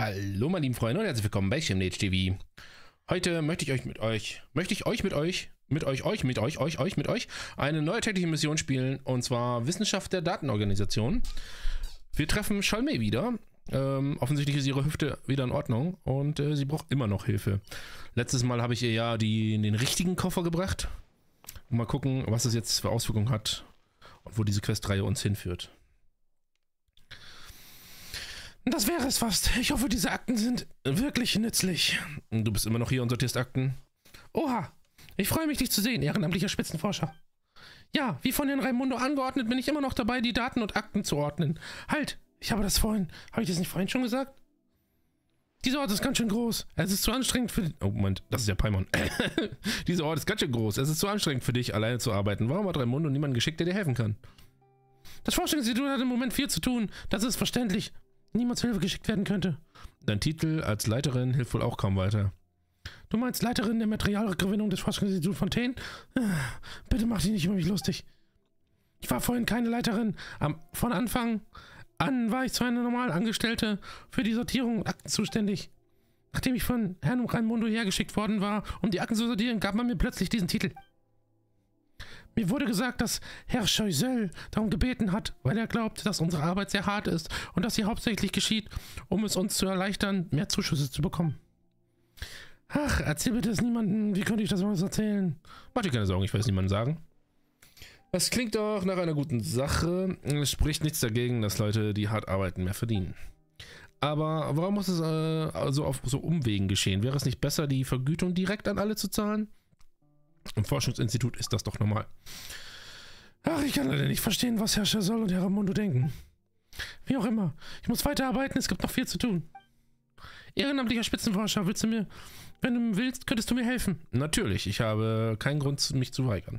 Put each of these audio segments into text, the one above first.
Hallo meine lieben Freunde und herzlich willkommen bei Chemnage TV. Heute möchte ich euch mit euch, möchte ich euch mit euch, mit euch, euch, mit euch, euch, euch, mit euch, eine neue tägliche Mission spielen und zwar Wissenschaft der Datenorganisation. Wir treffen Scholme wieder. Ähm, offensichtlich ist ihre Hüfte wieder in Ordnung und äh, sie braucht immer noch Hilfe. Letztes Mal habe ich ihr ja die, den richtigen Koffer gebracht. Mal gucken, was es jetzt für Auswirkungen hat und wo diese Questreihe uns hinführt. Das wäre es fast. Ich hoffe, diese Akten sind wirklich nützlich. Du bist immer noch hier und sortierst Akten. Oha, ich freue mich, dich zu sehen, ehrenamtlicher Spitzenforscher. Ja, wie von Herrn Raimundo angeordnet, bin ich immer noch dabei, die Daten und Akten zu ordnen. Halt, ich habe das vorhin. Habe ich das nicht vorhin schon gesagt? Dieser Ort ist ganz schön groß. Es ist zu anstrengend für... Oh, Moment, das ist ja Paimon. Dieser Ort ist ganz schön groß. Es ist zu anstrengend für dich, alleine zu arbeiten. Warum hat Raimundo niemanden geschickt, der dir helfen kann? Das Forschungsinstitut hat im Moment viel zu tun. Das ist verständlich niemals Hilfe geschickt werden könnte. Dein Titel als Leiterin hilft wohl auch kaum weiter. Du meinst Leiterin der Materialgewinnung des Forschungsinstituts Fontaine? Bitte mach dich nicht über mich lustig. Ich war vorhin keine Leiterin. Am, von Anfang an war ich zwar eine normale Angestellte für die Sortierung und Akten zuständig. Nachdem ich von Herrn Raimundo hergeschickt worden war, um die Akten zu sortieren, gab man mir plötzlich diesen Titel. Mir wurde gesagt, dass Herr Scheusel darum gebeten hat, weil er glaubt, dass unsere Arbeit sehr hart ist und dass sie hauptsächlich geschieht, um es uns zu erleichtern, mehr Zuschüsse zu bekommen. Ach, erzähl bitte es niemandem. Wie könnte ich das mal erzählen? Mach dir keine Sorgen, ich will es niemandem sagen. Das klingt doch nach einer guten Sache. Es spricht nichts dagegen, dass Leute, die hart arbeiten, mehr verdienen. Aber warum muss es äh, also auf so Umwegen geschehen? Wäre es nicht besser, die Vergütung direkt an alle zu zahlen? Im Forschungsinstitut ist das doch normal. Ach, ich kann leider nicht verstehen, was Herr Soll und Herr Ramondo denken. Wie auch immer, ich muss weiterarbeiten, es gibt noch viel zu tun. Ehrenamtlicher Spitzenforscher, willst du mir, wenn du willst, könntest du mir helfen? Natürlich, ich habe keinen Grund, mich zu weigern.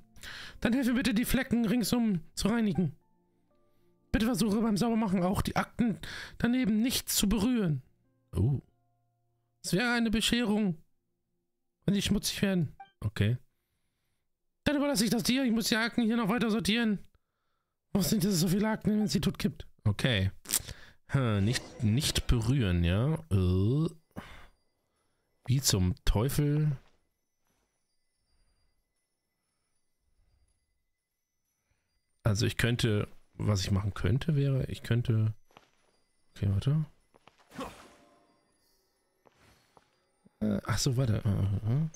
Dann helfe bitte, die Flecken ringsum zu reinigen. Bitte versuche beim Saubermachen auch die Akten daneben nicht zu berühren. Oh. Es wäre eine Bescherung, wenn die schmutzig werden. Okay. Dann überlasse ich das dir. Ich muss die Haken hier noch weiter sortieren. Was sind das so viele Haken im Institut gibt? Okay. Hm, nicht, nicht berühren, ja? Äh. Wie zum Teufel? Also ich könnte, was ich machen könnte, wäre, ich könnte... Okay, warte. Äh, ach so, warte. Äh, äh, äh.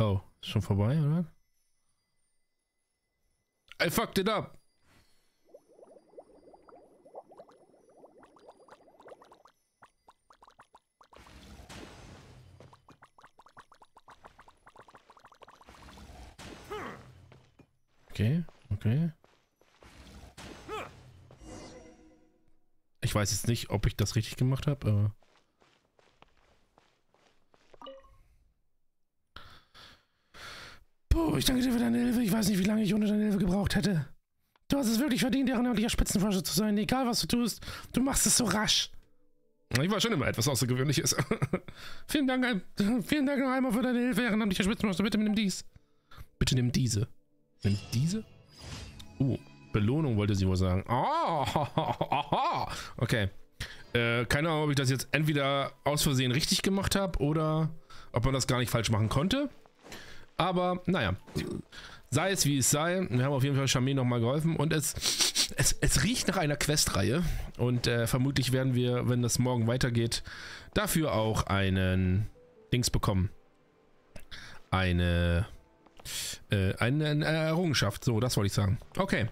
Oh, ist schon vorbei, oder? I fucked it up. Okay, okay. Ich weiß jetzt nicht, ob ich das richtig gemacht habe, aber... Puh, oh, ich danke dir für deine Hilfe. Ich weiß nicht, wie lange ich ohne deine Hilfe gebraucht hätte. Du hast es wirklich verdient, ehrenamtlicher Spitzenforscher zu sein. Egal, was du tust, du machst es so rasch. Ich war schon immer etwas Außergewöhnliches. vielen, Dank, vielen Dank noch einmal für deine Hilfe, ehrenamtlicher Spitzenforscher. Bitte nimm dies. Bitte nimm diese. Nimm diese? Uh, Belohnung wollte sie wohl sagen. Ah, okay. Äh, keine Ahnung, ob ich das jetzt entweder aus Versehen richtig gemacht habe oder ob man das gar nicht falsch machen konnte. Aber naja, sei es wie es sei. Wir haben auf jeden Fall Charmé nochmal geholfen. Und es, es, es riecht nach einer Questreihe. Und äh, vermutlich werden wir, wenn das morgen weitergeht, dafür auch einen Dings bekommen. Eine, äh, eine, eine Errungenschaft. So, das wollte ich sagen. Okay.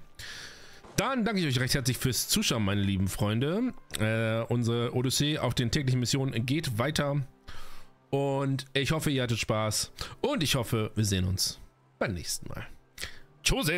Dann danke ich euch recht herzlich fürs Zuschauen, meine lieben Freunde. Äh, unsere Odyssee auf den täglichen Missionen geht weiter. Und ich hoffe, ihr hattet Spaß. Und ich hoffe, wir sehen uns beim nächsten Mal. Tschüss!